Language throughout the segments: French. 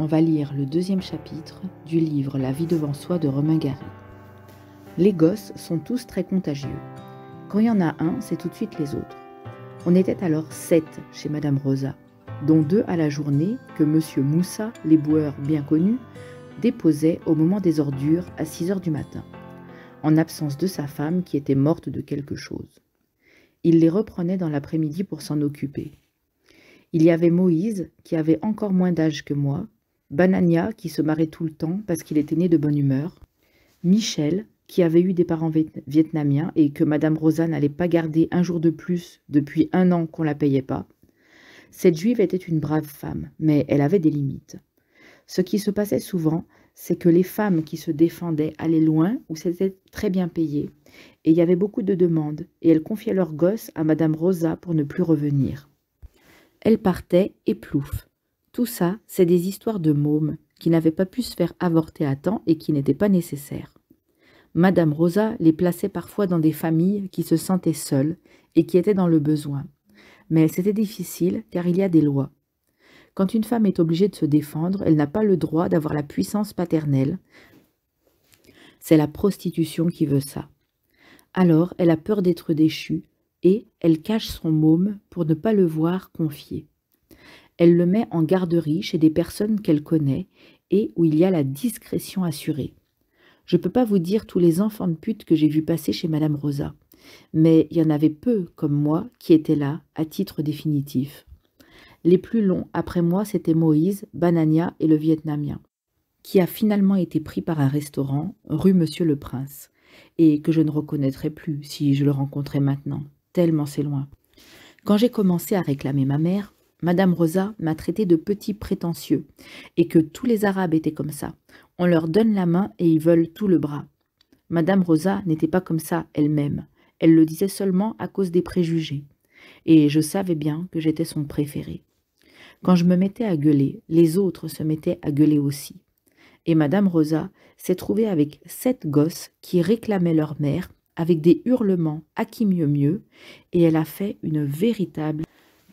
on va lire le deuxième chapitre du livre La vie devant soi de Romain Gary. Les gosses sont tous très contagieux. Quand il y en a un, c'est tout de suite les autres. On était alors sept chez Madame Rosa, dont deux à la journée que Monsieur Moussa, les boueurs bien connus, déposait au moment des ordures à 6 heures du matin, en absence de sa femme qui était morte de quelque chose. Il les reprenait dans l'après-midi pour s'en occuper. Il y avait Moïse, qui avait encore moins d'âge que moi, Banania, qui se marrait tout le temps parce qu'il était né de bonne humeur, Michel, qui avait eu des parents vietnamiens et que Madame Rosa n'allait pas garder un jour de plus depuis un an qu'on la payait pas. Cette juive était une brave femme, mais elle avait des limites. Ce qui se passait souvent, c'est que les femmes qui se défendaient allaient loin où c'était très bien payé, et il y avait beaucoup de demandes, et elles confiaient leurs gosses à Madame Rosa pour ne plus revenir. Elles partaient et plouf. Tout ça, c'est des histoires de mômes qui n'avaient pas pu se faire avorter à temps et qui n'étaient pas nécessaires. Madame Rosa les plaçait parfois dans des familles qui se sentaient seules et qui étaient dans le besoin. Mais c'était difficile car il y a des lois. Quand une femme est obligée de se défendre, elle n'a pas le droit d'avoir la puissance paternelle. C'est la prostitution qui veut ça. Alors elle a peur d'être déchue et elle cache son môme pour ne pas le voir confier elle le met en garderie chez des personnes qu'elle connaît et où il y a la discrétion assurée. Je ne peux pas vous dire tous les enfants de pute que j'ai vu passer chez Madame Rosa, mais il y en avait peu, comme moi, qui étaient là, à titre définitif. Les plus longs après moi, c'était Moïse, Banania et le Vietnamien, qui a finalement été pris par un restaurant, rue Monsieur le Prince, et que je ne reconnaîtrais plus si je le rencontrais maintenant, tellement c'est loin. Quand j'ai commencé à réclamer ma mère, Madame Rosa m'a traité de petit prétentieux, et que tous les Arabes étaient comme ça. On leur donne la main et ils veulent tout le bras. Madame Rosa n'était pas comme ça elle-même. Elle le disait seulement à cause des préjugés. Et je savais bien que j'étais son préféré. Quand je me mettais à gueuler, les autres se mettaient à gueuler aussi. Et Madame Rosa s'est trouvée avec sept gosses qui réclamaient leur mère avec des hurlements à qui mieux mieux, et elle a fait une véritable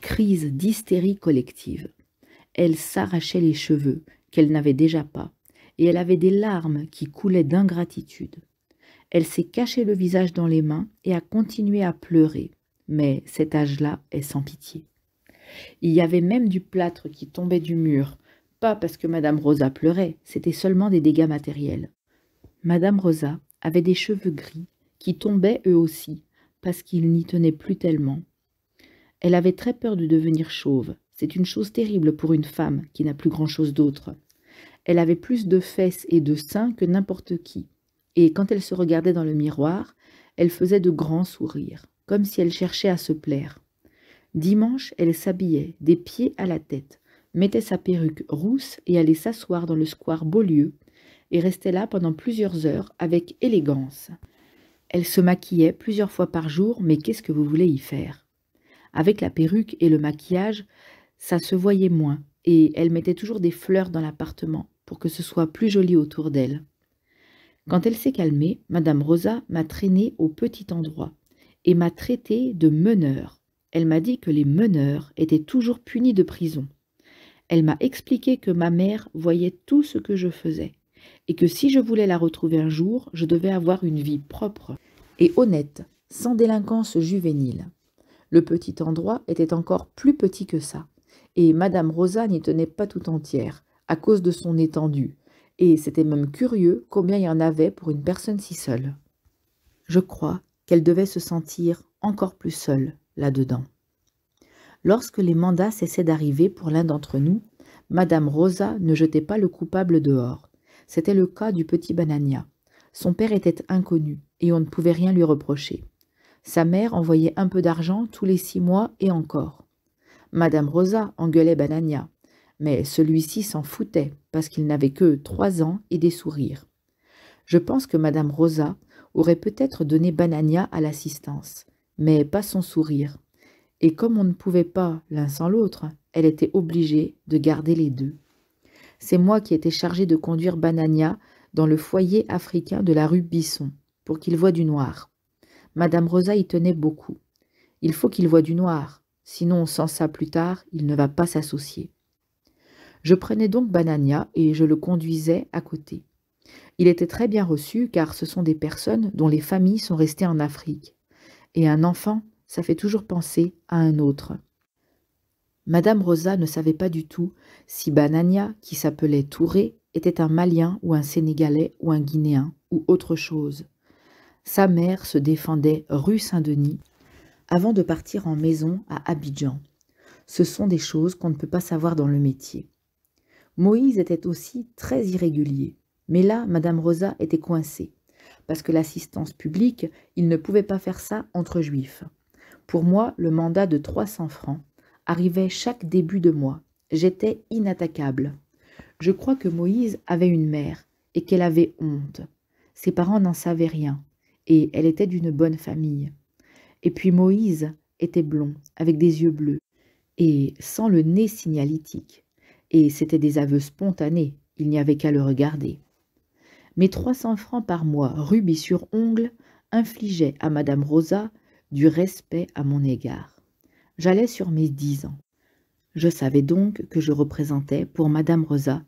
crise d'hystérie collective. Elle s'arrachait les cheveux, qu'elle n'avait déjà pas, et elle avait des larmes qui coulaient d'ingratitude. Elle s'est caché le visage dans les mains et a continué à pleurer, mais cet âge-là est sans pitié. Il y avait même du plâtre qui tombait du mur, pas parce que Madame Rosa pleurait, c'était seulement des dégâts matériels. Madame Rosa avait des cheveux gris qui tombaient eux aussi, parce qu'ils n'y tenaient plus tellement, elle avait très peur de devenir chauve. C'est une chose terrible pour une femme qui n'a plus grand-chose d'autre. Elle avait plus de fesses et de seins que n'importe qui. Et quand elle se regardait dans le miroir, elle faisait de grands sourires, comme si elle cherchait à se plaire. Dimanche, elle s'habillait, des pieds à la tête, mettait sa perruque rousse et allait s'asseoir dans le square Beaulieu, et restait là pendant plusieurs heures avec élégance. Elle se maquillait plusieurs fois par jour, mais qu'est-ce que vous voulez y faire avec la perruque et le maquillage, ça se voyait moins, et elle mettait toujours des fleurs dans l'appartement pour que ce soit plus joli autour d'elle. Quand elle s'est calmée, Madame Rosa m'a traînée au petit endroit et m'a traitée de meneur. Elle m'a dit que les meneurs étaient toujours punis de prison. Elle m'a expliqué que ma mère voyait tout ce que je faisais et que si je voulais la retrouver un jour, je devais avoir une vie propre et honnête, sans délinquance juvénile. Le petit endroit était encore plus petit que ça, et Madame Rosa n'y tenait pas tout entière, à cause de son étendue, et c'était même curieux combien il y en avait pour une personne si seule. Je crois qu'elle devait se sentir encore plus seule là-dedans. Lorsque les mandats cessaient d'arriver pour l'un d'entre nous, Madame Rosa ne jetait pas le coupable dehors. C'était le cas du petit Banania. Son père était inconnu, et on ne pouvait rien lui reprocher. Sa mère envoyait un peu d'argent tous les six mois et encore. Madame Rosa engueulait Banania, mais celui-ci s'en foutait parce qu'il n'avait que trois ans et des sourires. Je pense que Madame Rosa aurait peut-être donné Banania à l'assistance, mais pas son sourire. Et comme on ne pouvait pas l'un sans l'autre, elle était obligée de garder les deux. C'est moi qui étais chargée de conduire Banania dans le foyer africain de la rue Bisson, pour qu'il voie du noir. Madame Rosa y tenait beaucoup. Il faut qu'il voie du noir, sinon sans ça plus tard, il ne va pas s'associer. Je prenais donc Banania et je le conduisais à côté. Il était très bien reçu car ce sont des personnes dont les familles sont restées en Afrique. Et un enfant, ça fait toujours penser à un autre. Madame Rosa ne savait pas du tout si Banania, qui s'appelait Touré, était un Malien ou un Sénégalais ou un Guinéen ou autre chose. Sa mère se défendait rue Saint-Denis avant de partir en maison à Abidjan. Ce sont des choses qu'on ne peut pas savoir dans le métier. Moïse était aussi très irrégulier. Mais là, Madame Rosa était coincée. Parce que l'assistance publique, il ne pouvait pas faire ça entre juifs. Pour moi, le mandat de 300 francs arrivait chaque début de mois. J'étais inattaquable. Je crois que Moïse avait une mère et qu'elle avait honte. Ses parents n'en savaient rien et elle était d'une bonne famille. Et puis Moïse était blond, avec des yeux bleus, et sans le nez signalétique. Et c'était des aveux spontanés, il n'y avait qu'à le regarder. Mes 300 francs par mois, rubis sur ongle, infligeaient à Madame Rosa du respect à mon égard. J'allais sur mes dix ans. Je savais donc que je représentais, pour Madame Rosa,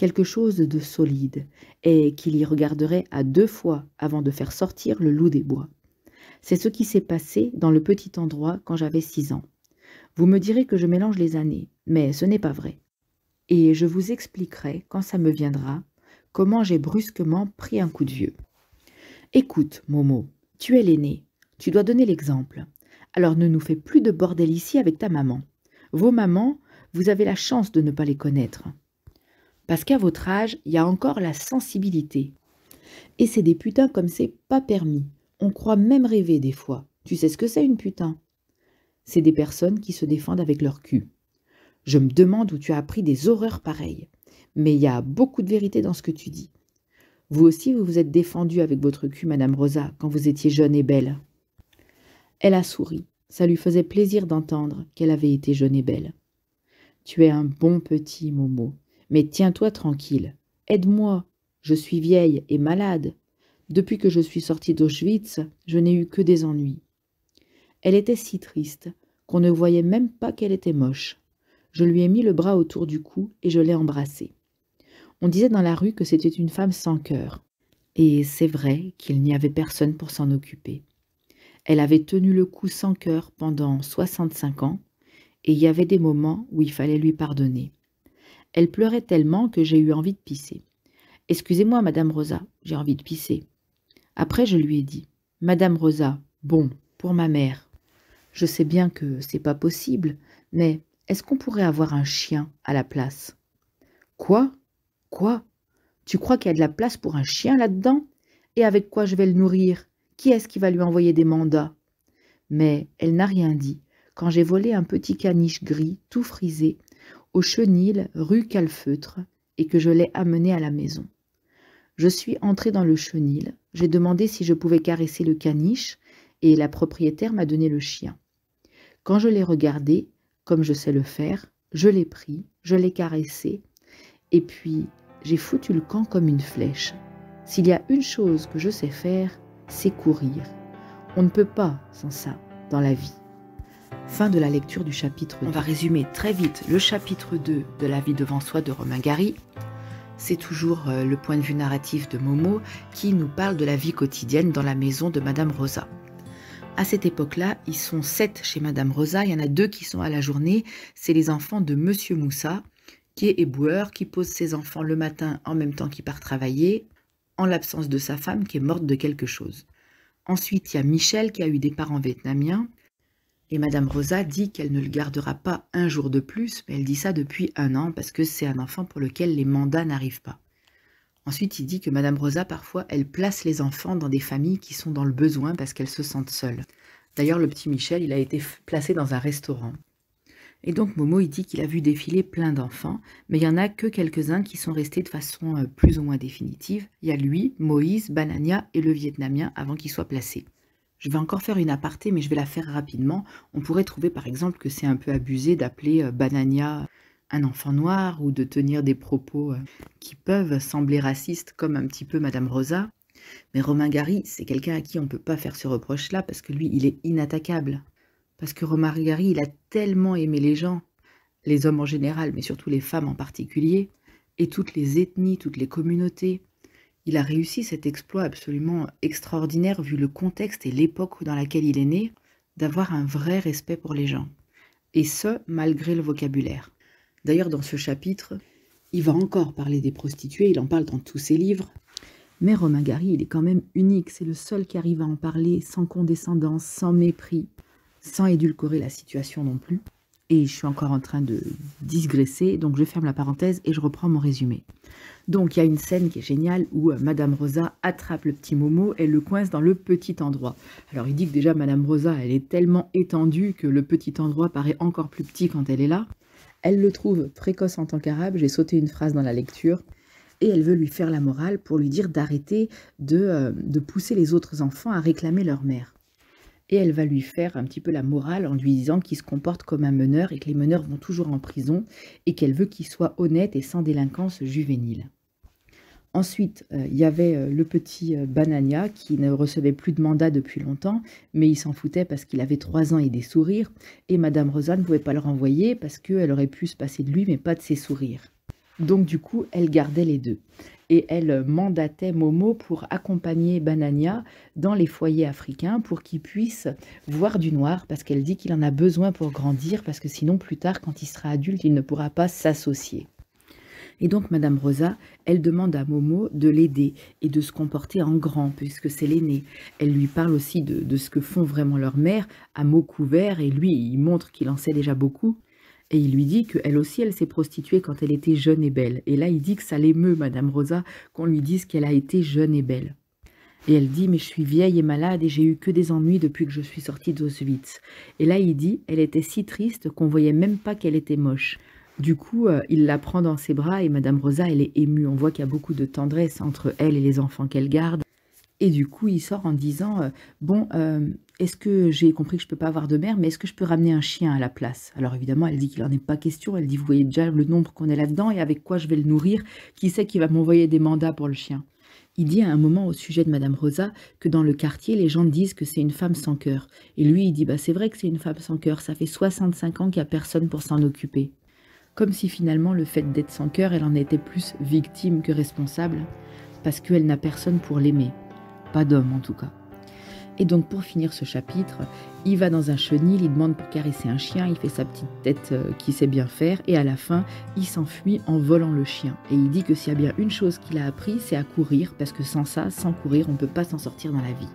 quelque chose de solide, et qu'il y regarderait à deux fois avant de faire sortir le loup des bois. C'est ce qui s'est passé dans le petit endroit quand j'avais six ans. Vous me direz que je mélange les années, mais ce n'est pas vrai. Et je vous expliquerai, quand ça me viendra, comment j'ai brusquement pris un coup de vieux. Écoute, Momo, tu es l'aîné, tu dois donner l'exemple. Alors ne nous fais plus de bordel ici avec ta maman. Vos mamans, vous avez la chance de ne pas les connaître. Parce qu'à votre âge, il y a encore la sensibilité. Et c'est des putains comme c'est pas permis. On croit même rêver des fois. Tu sais ce que c'est une putain C'est des personnes qui se défendent avec leur cul. Je me demande où tu as appris des horreurs pareilles. Mais il y a beaucoup de vérité dans ce que tu dis. Vous aussi, vous vous êtes défendu avec votre cul, Madame Rosa, quand vous étiez jeune et belle. Elle a souri. Ça lui faisait plaisir d'entendre qu'elle avait été jeune et belle. Tu es un bon petit Momo. Mais tiens-toi tranquille. Aide-moi. Je suis vieille et malade. Depuis que je suis sortie d'Auschwitz, je n'ai eu que des ennuis. Elle était si triste qu'on ne voyait même pas qu'elle était moche. Je lui ai mis le bras autour du cou et je l'ai embrassée. On disait dans la rue que c'était une femme sans cœur. Et c'est vrai qu'il n'y avait personne pour s'en occuper. Elle avait tenu le coup sans cœur pendant 65 ans, et il y avait des moments où il fallait lui pardonner. Elle pleurait tellement que j'ai eu envie de pisser. Excusez-moi, Madame Rosa, j'ai envie de pisser. Après, je lui ai dit Madame Rosa, bon, pour ma mère. Je sais bien que c'est pas possible, mais est-ce qu'on pourrait avoir un chien à la place Quoi Quoi Tu crois qu'il y a de la place pour un chien là-dedans Et avec quoi je vais le nourrir Qui est-ce qui va lui envoyer des mandats Mais elle n'a rien dit. Quand j'ai volé un petit caniche gris, tout frisé, au chenil rue Calfeutre et que je l'ai amené à la maison. Je suis entré dans le chenil, j'ai demandé si je pouvais caresser le caniche et la propriétaire m'a donné le chien. Quand je l'ai regardé, comme je sais le faire, je l'ai pris, je l'ai caressé et puis j'ai foutu le camp comme une flèche. S'il y a une chose que je sais faire, c'est courir. On ne peut pas sans ça dans la vie. Fin de la lecture du chapitre On va résumer très vite le chapitre 2 de La vie devant soi de Romain Gary. C'est toujours euh, le point de vue narratif de Momo qui nous parle de la vie quotidienne dans la maison de Madame Rosa. À cette époque-là, ils sont sept chez Madame Rosa, il y en a deux qui sont à la journée, c'est les enfants de Monsieur Moussa, qui est éboueur, qui pose ses enfants le matin en même temps qu'il part travailler, en l'absence de sa femme qui est morte de quelque chose. Ensuite, il y a Michel qui a eu des parents vietnamiens, et Madame Rosa dit qu'elle ne le gardera pas un jour de plus, mais elle dit ça depuis un an parce que c'est un enfant pour lequel les mandats n'arrivent pas. Ensuite, il dit que Madame Rosa, parfois, elle place les enfants dans des familles qui sont dans le besoin parce qu'elles se sentent seules. D'ailleurs, le petit Michel, il a été placé dans un restaurant. Et donc Momo, il dit qu'il a vu défiler plein d'enfants, mais il n'y en a que quelques-uns qui sont restés de façon euh, plus ou moins définitive. Il y a lui, Moïse, Banania et le Vietnamien avant qu'il soit placé. Je vais encore faire une aparté, mais je vais la faire rapidement. On pourrait trouver par exemple que c'est un peu abusé d'appeler euh, Banania euh, un enfant noir ou de tenir des propos euh, qui peuvent sembler racistes comme un petit peu Madame Rosa. Mais Romain Gary, c'est quelqu'un à qui on ne peut pas faire ce reproche-là parce que lui, il est inattaquable. Parce que Romain Gary, il a tellement aimé les gens, les hommes en général, mais surtout les femmes en particulier, et toutes les ethnies, toutes les communautés. Il a réussi cet exploit absolument extraordinaire vu le contexte et l'époque dans laquelle il est né, d'avoir un vrai respect pour les gens. Et ce, malgré le vocabulaire. D'ailleurs, dans ce chapitre, il va encore parler des prostituées, il en parle dans tous ses livres. Mais Romain Gary, il est quand même unique, c'est le seul qui arrive à en parler sans condescendance, sans mépris, sans édulcorer la situation non plus et je suis encore en train de digresser, donc je ferme la parenthèse et je reprends mon résumé. Donc il y a une scène qui est géniale où euh, Madame Rosa attrape le petit Momo et le coince dans le petit endroit. Alors il dit que déjà Madame Rosa, elle est tellement étendue que le petit endroit paraît encore plus petit quand elle est là. Elle le trouve précoce en tant qu'arabe, j'ai sauté une phrase dans la lecture, et elle veut lui faire la morale pour lui dire d'arrêter de, euh, de pousser les autres enfants à réclamer leur mère et elle va lui faire un petit peu la morale en lui disant qu'il se comporte comme un meneur et que les meneurs vont toujours en prison et qu'elle veut qu'il soit honnête et sans délinquance juvénile. Ensuite, il euh, y avait euh, le petit euh, Banania qui ne recevait plus de mandat depuis longtemps, mais il s'en foutait parce qu'il avait trois ans et des sourires, et Madame Rosa ne pouvait pas le renvoyer parce qu'elle aurait pu se passer de lui, mais pas de ses sourires. Donc du coup, elle gardait les deux. Et elle mandatait Momo pour accompagner Banania dans les foyers africains pour qu'il puisse voir du noir, parce qu'elle dit qu'il en a besoin pour grandir, parce que sinon plus tard, quand il sera adulte, il ne pourra pas s'associer. Et donc Madame Rosa, elle demande à Momo de l'aider et de se comporter en grand, puisque c'est l'aîné. Elle lui parle aussi de, ce que font vraiment leurs mères à mots couverts, et lui, il montre qu'il en sait déjà beaucoup. Et il lui dit qu'elle aussi, elle s'est prostituée quand elle était jeune et belle. Et là, il dit que ça l'émeut, Madame Rosa, qu'on lui dise qu'elle a été jeune et belle. Et elle dit, mais je suis vieille et malade et j'ai eu que des ennuis depuis que je suis sortie d'Auschwitz. Et là, il dit, elle était si triste qu'on voyait même pas qu'elle était moche. Du coup, euh, il la prend dans ses bras et Madame Rosa, elle est émue. On voit qu'il y a beaucoup de tendresse entre elle et les enfants qu'elle garde. Et du coup, il sort en disant euh, Bon, euh, est-ce que j'ai compris que je ne peux pas avoir de mère, mais est-ce que je peux ramener un chien à la place Alors évidemment, elle dit qu'il n'en est pas question. Elle dit Vous voyez déjà le nombre qu'on est là-dedans et avec quoi je vais le nourrir Qui sait qui va m'envoyer des mandats pour le chien il dit à un moment au sujet de Madame Rosa que dans le quartier, les gens disent que c'est une femme sans cœur. Et lui, il dit bah, C'est vrai que c'est une femme sans cœur, ça fait 65 ans qu'il n'y a personne pour s'en occuper. Comme si finalement le fait d'être sans cœur, elle en était plus victime que responsable, parce qu'elle n'a personne pour l'aimer. Pas d'homme en tout cas. Et donc pour finir ce chapitre, il va dans un chenil, il demande pour caresser un chien, il fait sa petite tête euh, qui sait bien faire, et à la fin, il s'enfuit en volant le chien. Et il dit que s'il y a bien une chose qu'il a appris, c'est à courir, parce que sans ça, sans courir, on ne peut pas s'en sortir dans la vie.